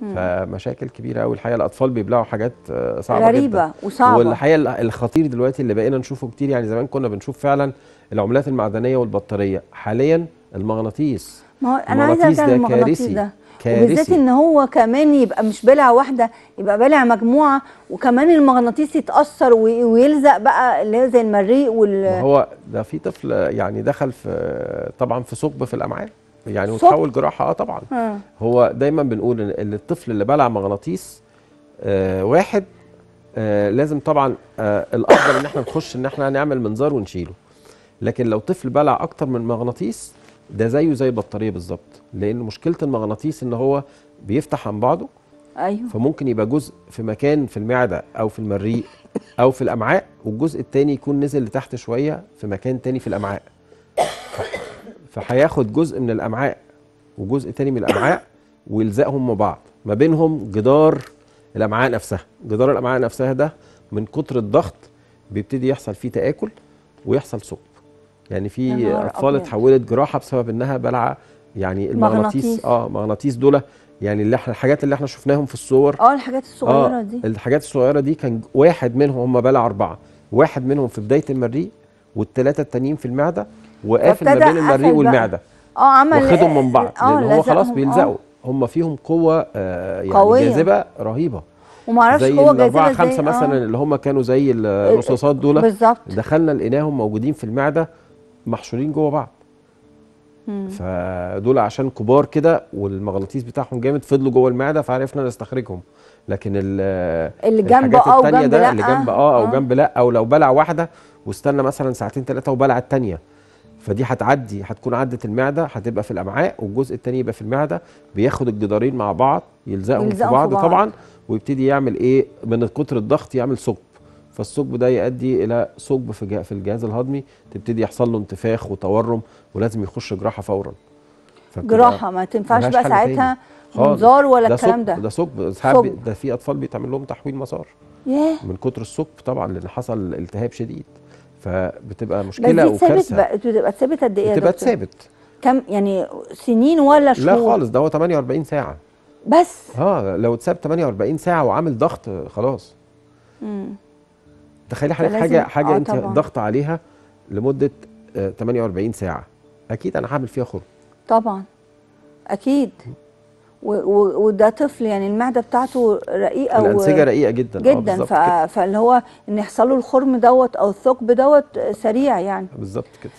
فمشاكل كبيره قوي الحقيقه الاطفال بيبلعوا حاجات آه، صعبه غريبه جداً. وصعبه والحقيقه الخطير دلوقتي اللي بقينا نشوفه كتير يعني زمان كنا بنشوف فعلا العملات المعدنيه والبطاريه حاليا المغناطيس ما هو انا عايزه ارجع المغناطيس ده كارثي وبالذات ان هو كمان يبقى مش بلع واحده يبقى بلع مجموعه وكمان المغناطيس يتاثر ويلزق بقى اللي هو زي المريء وال هو ده في طفل يعني دخل في طبعا في ثقب في الامعاء يعني وتحول جراحه اه طبعا آه. هو دايما بنقول ان الطفل اللي بلع مغناطيس آه واحد آه لازم طبعا آه الافضل ان احنا نخش ان احنا نعمل منظار ونشيله لكن لو طفل بلع اكتر من مغناطيس ده زيه زي البطاريه بالظبط لان مشكله المغناطيس ان هو بيفتح عن بعضه ايوه فممكن يبقى جزء في مكان في المعده او في المريء او في الامعاء والجزء الثاني يكون نزل لتحت شويه في مكان ثاني في الامعاء فهياخد جزء من الامعاء وجزء تاني من الامعاء ويلزقهم ببعض ما بينهم جدار الامعاء نفسها جدار الامعاء نفسها ده من كتر الضغط بيبتدي يحصل فيه تاكل ويحصل ثقب يعني في اطفال اتحولت جراحه بسبب انها بلعه يعني المغناطيس اه مغناطيس دول يعني اللي احنا الحاجات اللي احنا شفناهم في الصور اه الحاجات الصغيره آه دي الحاجات الصغيره دي كان واحد منهم هم بلع اربعه واحد منهم في بدايه المريء والثلاثه التانيين في المعده وقافل ما بين المريء والمعده اه عمل واخدهم من إيه؟ بعض آه، لان هو خلاص بيلزقوا آه. هم فيهم قوه آه يعني قوية. جاذبه رهيبه وما اعرفش قوه جاذبه خمسه آه. مثلا اللي هم كانوا زي آه، الرصاصات دول بالظبط دخلنا لقيناهم موجودين في المعده محشورين جوه بعض فدول عشان كبار كده والمغناطيس بتاعهم جامد فضلوا جوه المعده فعرفنا نستخرجهم لكن اللي اه او جنب لا اللي جنب اه او جنب لا او لو بلع واحده واستنى مثلا ساعتين ثلاثه وبلع الثانيه فدي هتعدي هتكون عدت المعده هتبقى في الامعاء والجزء الثاني يبقى في المعده بياخد الجدارين مع بعض يلزقهم في بعض, بعض طبعا ويبتدي يعمل ايه من كتر الضغط يعمل ثقب فالثقب ده يؤدي الى ثقب في في الجهاز الهضمي تبتدي يحصل له انتفاخ وتورم ولازم يخش جراحه فورا جراحه ما تنفعش بقى ساعتها منظار ولا ده الكلام ده ده ثقب ده في اطفال بيتعمل لهم تحويل مسار ياه من كتر الثقب طبعا لان حصل التهاب شديد فبتبقى مشكله بس وكارثه بقى بتبقى ثابت قد ايه بتبقى ثابت كم يعني سنين ولا شهور لا خالص ده هو 48 ساعه بس اه لو اتساب 48 ساعه وعامل ضغط خلاص امم تخيلي حضرتك حاجه حاجه آه انت ضغط عليها لمده 48 آه، ساعه اكيد انا هعمل فيها خروج طبعا اكيد وده طفل يعني المعده بتاعته رقيقه الانسجه و... رقيقه جدا آه، جدا ف... فاللي هو ان يحصل له الخرم دوت او الثقب دوت سريع يعني بالظبط كده